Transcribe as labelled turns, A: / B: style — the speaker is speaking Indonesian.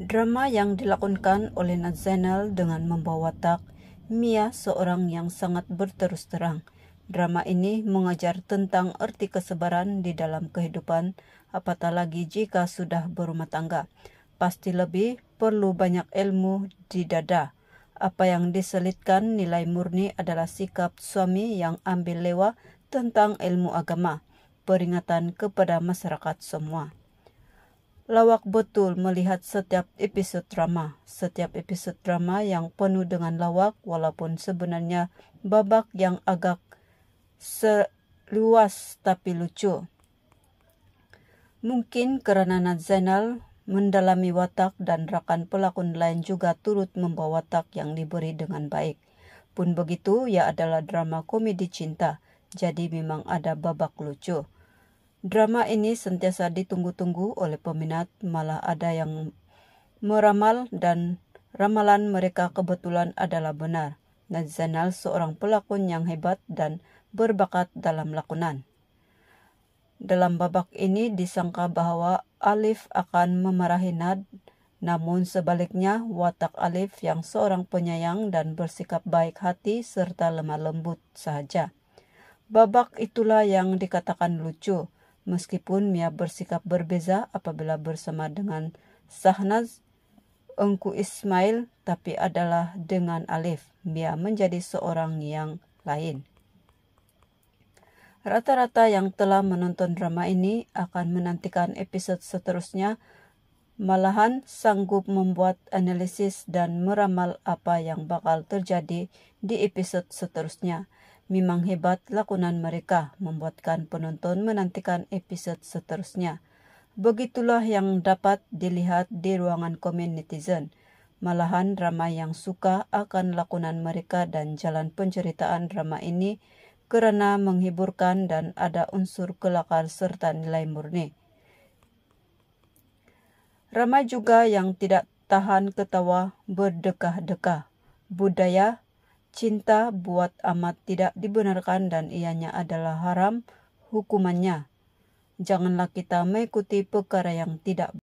A: Drama yang dilakukan oleh Nazenel dengan membawa tak Mia seorang yang sangat berterus terang. Drama ini mengajar tentang erti kesebaran di dalam kehidupan, apatah lagi jika sudah berumah tangga. Pasti lebih perlu banyak ilmu di dada. Apa yang diselitkan nilai murni adalah sikap suami yang ambil lewa tentang ilmu agama, peringatan kepada masyarakat semua lawak betul melihat setiap episode drama. Setiap episode drama yang penuh dengan lawak walaupun sebenarnya babak yang agak seluas tapi lucu. Mungkin karena Nat Zainal mendalami watak dan rakan pelakon lain juga turut membawa watak yang diberi dengan baik. Pun begitu, ia adalah drama komedi cinta, jadi memang ada babak lucu. Drama ini sentiasa ditunggu-tunggu oleh peminat, malah ada yang meramal dan ramalan mereka kebetulan adalah benar. Nazanal seorang pelakon yang hebat dan berbakat dalam lakonan. Dalam babak ini disangka bahwa Alif akan memarahi Nad, namun sebaliknya watak Alif yang seorang penyayang dan bersikap baik hati serta lemah lembut saja. Babak itulah yang dikatakan lucu Meskipun Mia bersikap berbeza apabila bersama dengan Sahnaz, Engku Ismail, tapi adalah dengan Alif. Mia menjadi seorang yang lain. Rata-rata yang telah menonton drama ini akan menantikan episode seterusnya, malahan sanggup membuat analisis dan meramal apa yang bakal terjadi di episode seterusnya. Memang hebat lakonan mereka membuatkan penonton menantikan episode seterusnya. Begitulah yang dapat dilihat di ruangan komen netizen. Malahan ramai yang suka akan lakonan mereka dan jalan penceritaan drama ini karena menghiburkan dan ada unsur kelakar serta nilai murni. Ramai juga yang tidak tahan ketawa berdekah-dekah. Budaya Cinta buat amat tidak dibenarkan dan ianya adalah haram hukumannya. Janganlah kita mengikuti perkara yang tidak